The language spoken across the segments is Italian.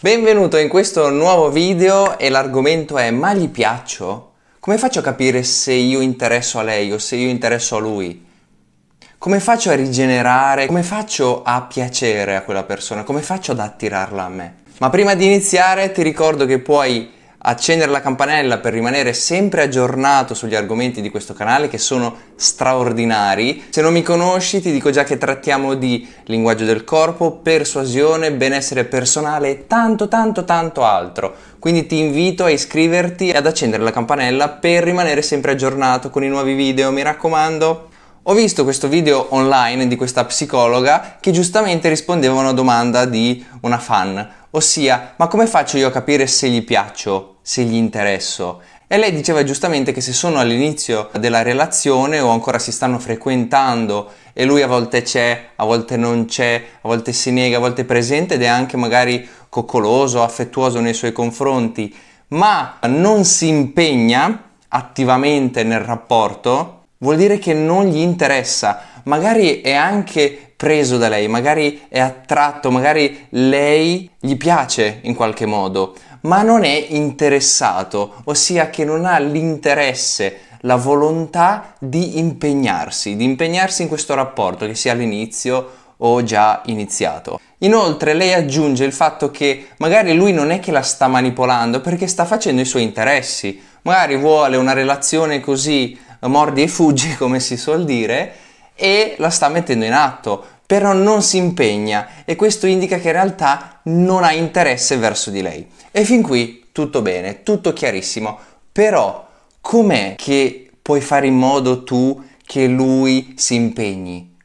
Benvenuto in questo nuovo video e l'argomento è ma gli piaccio? Come faccio a capire se io interesso a lei o se io interesso a lui? Come faccio a rigenerare? Come faccio a piacere a quella persona? Come faccio ad attirarla a me? Ma prima di iniziare ti ricordo che puoi accendere la campanella per rimanere sempre aggiornato sugli argomenti di questo canale che sono straordinari. Se non mi conosci ti dico già che trattiamo di linguaggio del corpo, persuasione, benessere personale e tanto tanto tanto altro. Quindi ti invito a iscriverti e ad accendere la campanella per rimanere sempre aggiornato con i nuovi video, mi raccomando. Ho visto questo video online di questa psicologa che giustamente rispondeva a una domanda di una fan Ossia, ma come faccio io a capire se gli piaccio, se gli interesso? E lei diceva giustamente che se sono all'inizio della relazione o ancora si stanno frequentando e lui a volte c'è, a volte non c'è, a volte si nega, a volte è presente ed è anche magari coccoloso, affettuoso nei suoi confronti, ma non si impegna attivamente nel rapporto, vuol dire che non gli interessa. Magari è anche preso da lei, magari è attratto, magari lei gli piace in qualche modo, ma non è interessato, ossia che non ha l'interesse la volontà di impegnarsi, di impegnarsi in questo rapporto, che sia all'inizio o già iniziato. Inoltre lei aggiunge il fatto che magari lui non è che la sta manipolando perché sta facendo i suoi interessi, magari vuole una relazione così eh, mordi e fuggi come si suol dire e la sta mettendo in atto, però non si impegna e questo indica che in realtà non ha interesse verso di lei. E fin qui tutto bene, tutto chiarissimo, però com'è che puoi fare in modo tu che lui si impegni?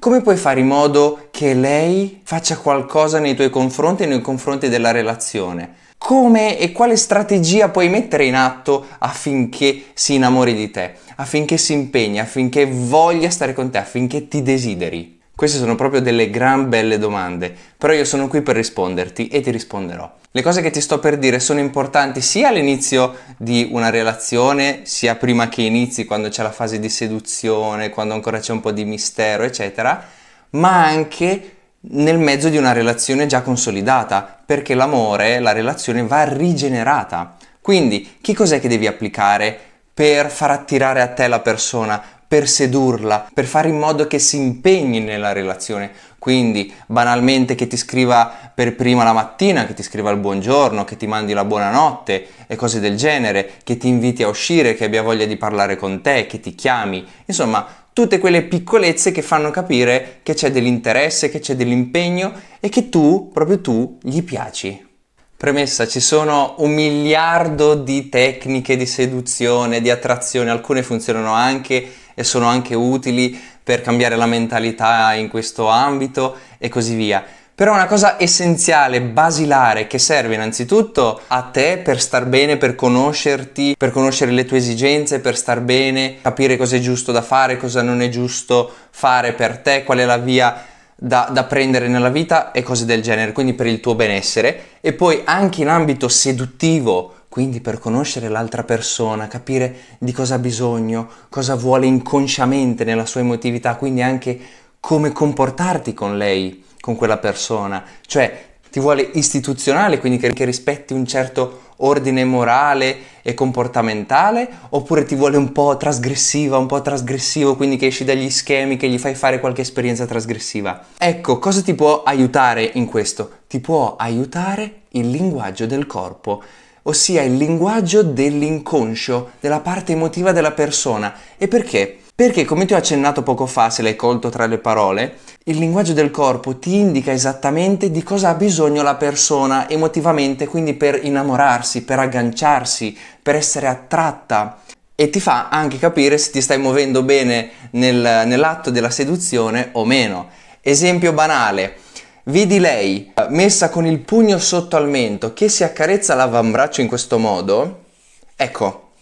Come puoi fare in modo che lei faccia qualcosa nei tuoi confronti e nei confronti della relazione? come e quale strategia puoi mettere in atto affinché si innamori di te, affinché si impegni, affinché voglia stare con te, affinché ti desideri? Queste sono proprio delle gran belle domande, però io sono qui per risponderti e ti risponderò. Le cose che ti sto per dire sono importanti sia all'inizio di una relazione, sia prima che inizi, quando c'è la fase di seduzione, quando ancora c'è un po' di mistero, eccetera, ma anche nel mezzo di una relazione già consolidata, perché l'amore, la relazione va rigenerata. Quindi, che cos'è che devi applicare per far attirare a te la persona, per sedurla, per fare in modo che si impegni nella relazione? Quindi, banalmente, che ti scriva per prima la mattina, che ti scriva il buongiorno, che ti mandi la buonanotte e cose del genere, che ti inviti a uscire, che abbia voglia di parlare con te, che ti chiami. Insomma, tutte quelle piccolezze che fanno capire che c'è dell'interesse, che c'è dell'impegno e che tu, proprio tu, gli piaci. Premessa, ci sono un miliardo di tecniche di seduzione, di attrazione, alcune funzionano anche e sono anche utili per cambiare la mentalità in questo ambito e così via però una cosa essenziale, basilare, che serve innanzitutto a te per star bene, per conoscerti, per conoscere le tue esigenze, per star bene, capire cosa è giusto da fare, cosa non è giusto fare per te, qual è la via da, da, prendere nella vita e cose del genere, quindi per il tuo benessere. E poi anche in ambito seduttivo, quindi per conoscere l'altra persona, capire di cosa ha bisogno, cosa vuole inconsciamente nella sua emotività, quindi anche come comportarti con lei con quella persona, cioè ti vuole istituzionale, quindi che, che rispetti un certo ordine morale e comportamentale, oppure ti vuole un po' trasgressiva, un po' trasgressivo, quindi che esci dagli schemi, che gli fai fare qualche esperienza trasgressiva. Ecco, cosa ti può aiutare in questo? Ti può aiutare il linguaggio del corpo, ossia il linguaggio dell'inconscio, della parte emotiva della persona. E perché? Perché, come ti ho accennato poco fa, se l'hai colto tra le parole, il linguaggio del corpo ti indica esattamente di cosa ha bisogno la persona emotivamente, quindi per innamorarsi, per agganciarsi, per essere attratta e ti fa anche capire se ti stai muovendo bene nel, nell'atto della seduzione o meno. Esempio banale. Vedi lei eh, messa con il pugno sotto al mento che si accarezza l'avambraccio in questo modo? Ecco,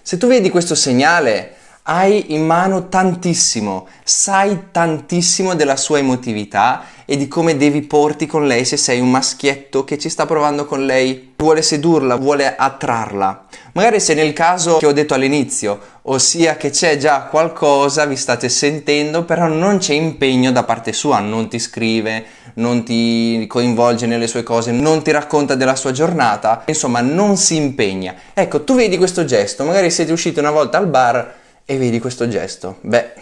se tu vedi questo segnale hai in mano tantissimo, sai tantissimo della sua emotività e di come devi porti con lei se sei un maschietto che ci sta provando con lei, vuole sedurla, vuole attrarla. Magari se nel caso che ho detto all'inizio, ossia che c'è già qualcosa, vi state sentendo, però non c'è impegno da parte sua, non ti scrive, non ti coinvolge nelle sue cose, non ti racconta della sua giornata, insomma non si impegna. Ecco, tu vedi questo gesto, magari siete usciti una volta al bar, e vedi questo gesto. Beh,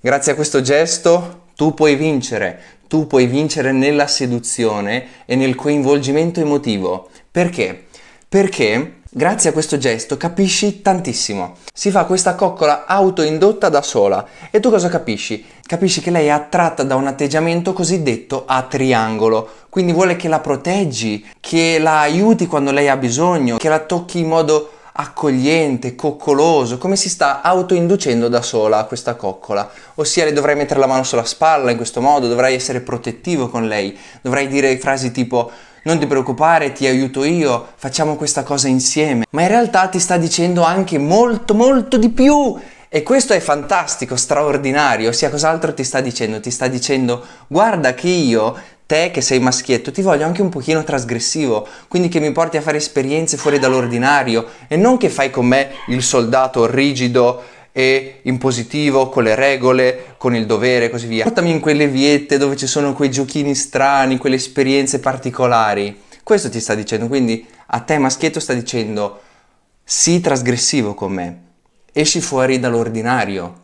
grazie a questo gesto tu puoi vincere, tu puoi vincere nella seduzione e nel coinvolgimento emotivo. Perché? Perché grazie a questo gesto capisci tantissimo. Si fa questa coccola autoindotta da sola e tu cosa capisci? Capisci che lei è attratta da un atteggiamento cosiddetto a triangolo, quindi vuole che la proteggi, che la aiuti quando lei ha bisogno, che la tocchi in modo accogliente, coccoloso, come si sta autoinducendo da sola questa coccola. Ossia le dovrai mettere la mano sulla spalla in questo modo, dovrai essere protettivo con lei, dovrai dire frasi tipo non ti preoccupare, ti aiuto io, facciamo questa cosa insieme. Ma in realtà ti sta dicendo anche molto molto di più e questo è fantastico, straordinario, ossia cos'altro ti sta dicendo? Ti sta dicendo guarda che io, te che sei maschietto, ti voglio anche un pochino trasgressivo, quindi che mi porti a fare esperienze fuori dall'ordinario e non che fai con me il soldato rigido e impositivo, con le regole, con il dovere e così via. Portami in quelle viette dove ci sono quei giochini strani, quelle esperienze particolari. Questo ti sta dicendo, quindi a te maschietto sta dicendo sii trasgressivo con me esci fuori dall'ordinario.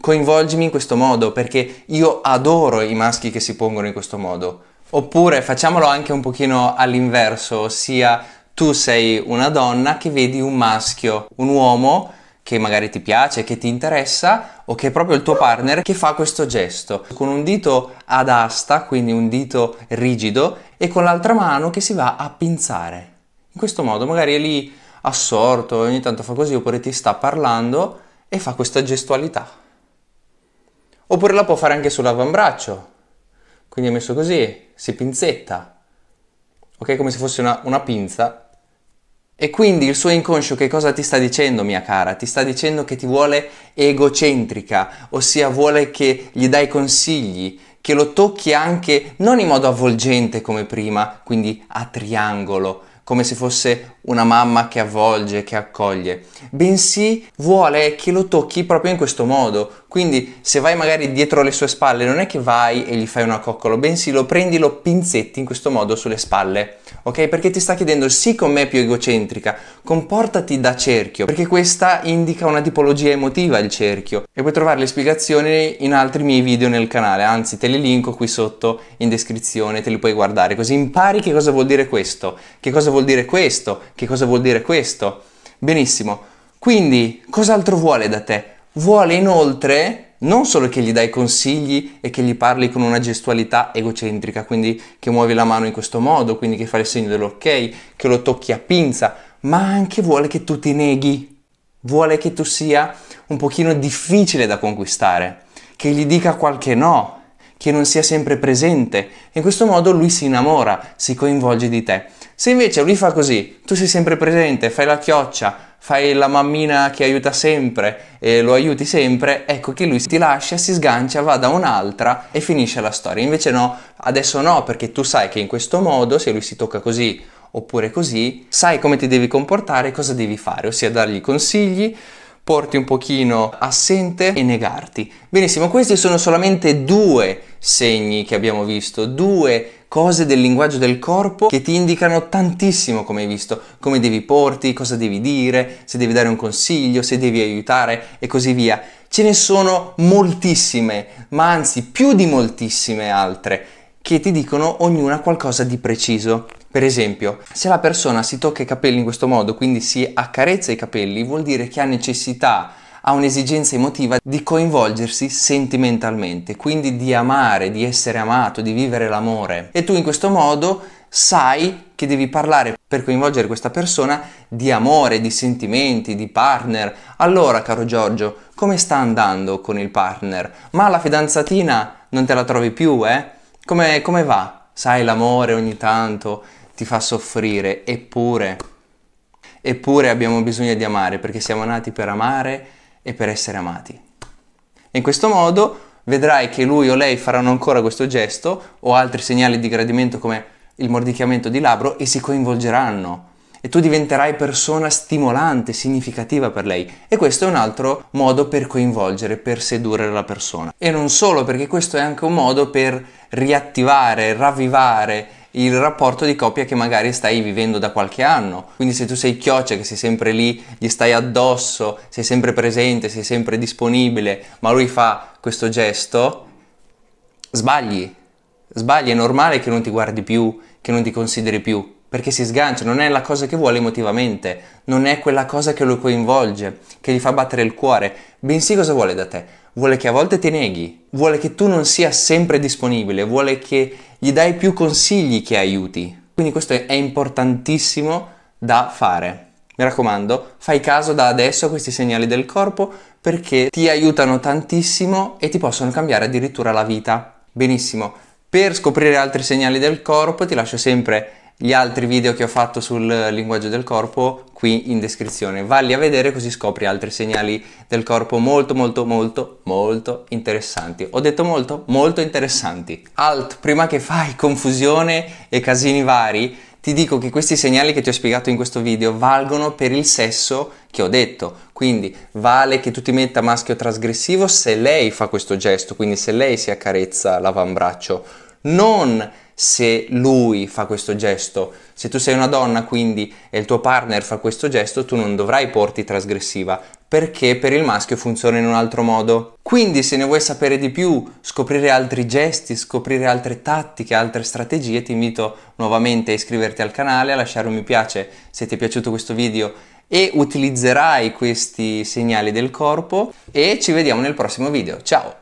Coinvolgimi in questo modo perché io adoro i maschi che si pongono in questo modo. Oppure facciamolo anche un pochino all'inverso, ossia tu sei una donna che vedi un maschio, un uomo che magari ti piace, che ti interessa o che è proprio il tuo partner che fa questo gesto con un dito ad asta, quindi un dito rigido e con l'altra mano che si va a pinzare. In questo modo magari è lì assorto ogni tanto fa così, oppure ti sta parlando e fa questa gestualità. Oppure la può fare anche sull'avambraccio, quindi è messo così, si pinzetta, ok? Come se fosse una, una pinza. E quindi il suo inconscio che cosa ti sta dicendo, mia cara? Ti sta dicendo che ti vuole egocentrica, ossia vuole che gli dai consigli, che lo tocchi anche non in modo avvolgente come prima, quindi a triangolo, come se fosse una mamma che avvolge, che accoglie, bensì vuole che lo tocchi proprio in questo modo. Quindi se vai magari dietro le sue spalle non è che vai e gli fai una coccola, bensì lo prendi, lo pinzetti in questo modo sulle spalle ok? Perché ti sta chiedendo sì con me più egocentrica, comportati da cerchio, perché questa indica una tipologia emotiva il cerchio e puoi trovare le spiegazioni in altri miei video nel canale, anzi te li linko qui sotto in descrizione, te li puoi guardare, così impari che cosa vuol dire questo, che cosa vuol dire questo, che cosa vuol dire questo. Benissimo. Quindi, cos'altro vuole da te? Vuole inoltre non solo che gli dai consigli e che gli parli con una gestualità egocentrica, quindi che muovi la mano in questo modo, quindi che fai il segno dell'ok, che lo tocchi a pinza, ma anche vuole che tu ti neghi, vuole che tu sia un pochino difficile da conquistare, che gli dica qualche no, che non sia sempre presente. In questo modo lui si innamora, si coinvolge di te. Se invece lui fa così, tu sei sempre presente, fai la chioccia, fai la mammina che aiuta sempre e lo aiuti sempre, ecco che lui ti lascia, si sgancia, va da un'altra e finisce la storia. Invece no, adesso no, perché tu sai che in questo modo, se lui si tocca così oppure così, sai come ti devi comportare e cosa devi fare, ossia dargli consigli, porti un pochino assente e negarti. Benissimo, questi sono solamente due segni che abbiamo visto, due segni cose del linguaggio del corpo che ti indicano tantissimo come hai visto, come devi porti, cosa devi dire, se devi dare un consiglio, se devi aiutare e così via. Ce ne sono moltissime, ma anzi più di moltissime altre, che ti dicono ognuna qualcosa di preciso. Per esempio, se la persona si tocca i capelli in questo modo, quindi si accarezza i capelli, vuol dire che ha necessità ha un'esigenza emotiva di coinvolgersi sentimentalmente, quindi di amare, di essere amato, di vivere l'amore. E tu in questo modo sai che devi parlare per coinvolgere questa persona di amore, di sentimenti, di partner. Allora, caro Giorgio, come sta andando con il partner? Ma la fidanzatina non te la trovi più, eh? Come, come va? Sai, l'amore ogni tanto ti fa soffrire, eppure, eppure abbiamo bisogno di amare perché siamo nati per amare e per essere amati. In questo modo vedrai che lui o lei faranno ancora questo gesto o altri segnali di gradimento come il mordicchiamento di labbro e si coinvolgeranno e tu diventerai persona stimolante, significativa per lei. E questo è un altro modo per coinvolgere, per sedurre la persona. E non solo, perché questo è anche un modo per riattivare, ravvivare il rapporto di coppia che magari stai vivendo da qualche anno. Quindi se tu sei chioccia, che sei sempre lì, gli stai addosso, sei sempre presente, sei sempre disponibile, ma lui fa questo gesto, sbagli. Sbagli, è normale che non ti guardi più, che non ti consideri più, perché si sgancia, non è la cosa che vuole emotivamente, non è quella cosa che lo coinvolge, che gli fa battere il cuore, bensì cosa vuole da te? Vuole che a volte ti neghi, vuole che tu non sia sempre disponibile, vuole che gli dai più consigli che aiuti. Quindi questo è importantissimo da fare. Mi raccomando, fai caso da adesso a questi segnali del corpo perché ti aiutano tantissimo e ti possono cambiare addirittura la vita. Benissimo. Per scoprire altri segnali del corpo ti lascio sempre gli altri video che ho fatto sul linguaggio del corpo qui in descrizione. Valli a vedere così scopri altri segnali del corpo molto molto molto molto interessanti. Ho detto molto? Molto interessanti. Alt, prima che fai confusione e casini vari, ti dico che questi segnali che ti ho spiegato in questo video valgono per il sesso che ho detto. Quindi vale che tu ti metta maschio trasgressivo se lei fa questo gesto, quindi se lei si accarezza l'avambraccio. Non se lui fa questo gesto. Se tu sei una donna, quindi, e il tuo partner fa questo gesto, tu non dovrai porti trasgressiva, perché per il maschio funziona in un altro modo. Quindi se ne vuoi sapere di più, scoprire altri gesti, scoprire altre tattiche, altre strategie, ti invito nuovamente a iscriverti al canale, a lasciare un mi piace se ti è piaciuto questo video e utilizzerai questi segnali del corpo e ci vediamo nel prossimo video. Ciao!